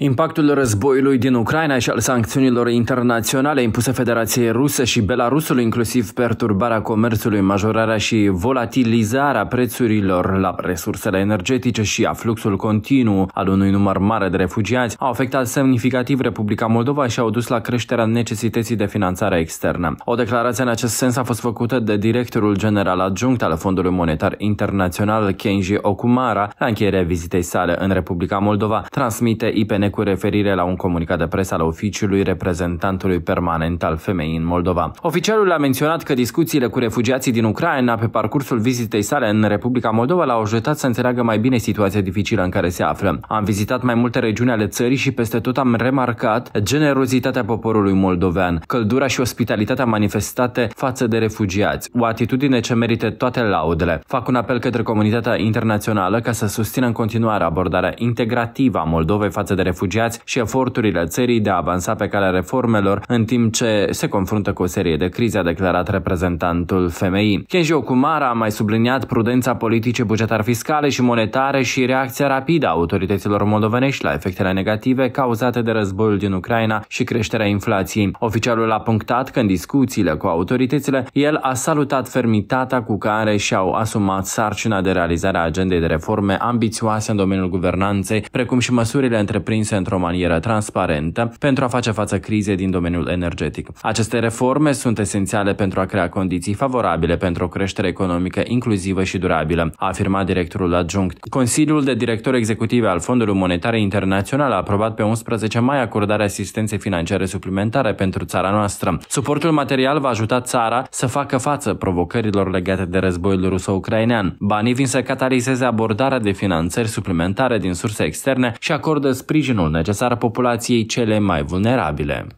Impactul războiului din Ucraina și al sancțiunilor internaționale impuse Federației Rusă și Belarusului, inclusiv perturbarea comerțului, majorarea și volatilizarea prețurilor la resursele energetice și a fluxul continuu al unui număr mare de refugiați, au afectat semnificativ Republica Moldova și au dus la creșterea necesității de finanțare externă. O declarație în acest sens a fost făcută de directorul general adjunct al Fondului Monetar Internațional, Kenji Okumara, la încheierea vizitei sale în Republica Moldova, transmite IPN vine cu referire la un comunicat de presă al oficiului reprezentantului permanent al femeii în Moldova. Oficialul a menționat că discuțiile cu refugiații din Ucraina pe parcursul vizitei sale în Republica Moldova l-au ajutat să înțeleagă mai bine situația dificilă în care se află. Am vizitat mai multe regiuni ale țării și peste tot am remarcat generozitatea poporului moldovean, căldura și ospitalitatea manifestate față de refugiați, o atitudine ce merită toate laudele. Fac un apel către comunitatea internațională ca să susțină în continuare abordarea integrativă a Moldovei față de refugiați refugiați și eforturile țării de a avansa pe calea reformelor în timp ce se confruntă cu o serie de crize, a declarat reprezentantul FMI. Kenji Okumara a mai subliniat prudența politice bugetar-fiscale și monetare și reacția rapidă a autorităților moldovenești la efectele negative cauzate de războiul din Ucraina și creșterea inflației. Oficialul a punctat că în discuțiile cu autoritățile, el a salutat fermitatea cu care și-au asumat sarcina de realizare a agendei de reforme ambițioase în domeniul guvernanței, precum și măsurile întreprinse întreprinse într-o manieră transparentă pentru a face față crizei din domeniul energetic. Aceste reforme sunt esențiale pentru a crea condiții favorabile pentru o creștere economică inclusivă și durabilă, a afirmat directorul adjunct. Consiliul de directori executiv al Fondului Monetar Internațional a aprobat pe 11 mai acordarea asistenței financiare suplimentare pentru țara noastră. Suportul material va ajuta țara să facă față provocărilor legate de războiul ruso-ucrainean. Banii vin să catalizeze abordarea de finanțări suplimentare din surse externe și acordă sprijin sprijinul necesar populației cele mai vulnerabile.